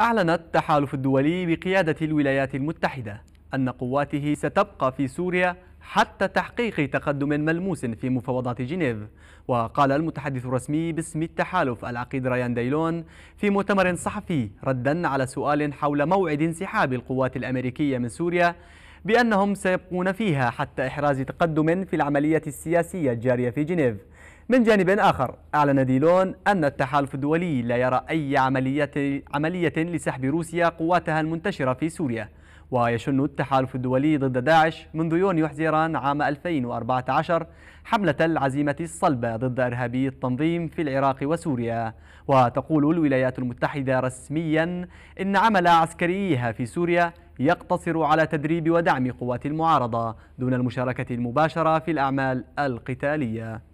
أعلن التحالف الدولي بقيادة الولايات المتحدة أن قواته ستبقى في سوريا حتى تحقيق تقدم ملموس في مفاوضات جنيف وقال المتحدث الرسمي باسم التحالف العقيد ريان ديلون في مؤتمر صحفي ردا على سؤال حول موعد انسحاب القوات الأمريكية من سوريا بأنهم سيبقون فيها حتى إحراز تقدم في العملية السياسية الجارية في جنيف من جانب آخر أعلن ديلون أن التحالف الدولي لا يرى أي عملية, عملية لسحب روسيا قواتها المنتشرة في سوريا ويشن التحالف الدولي ضد داعش منذ يونيو حزيران عام 2014 حملة العزيمة الصلبة ضد إرهابي التنظيم في العراق وسوريا وتقول الولايات المتحدة رسميا إن عمل عسكريها في سوريا يقتصر على تدريب ودعم قوات المعارضة دون المشاركة المباشرة في الأعمال القتالية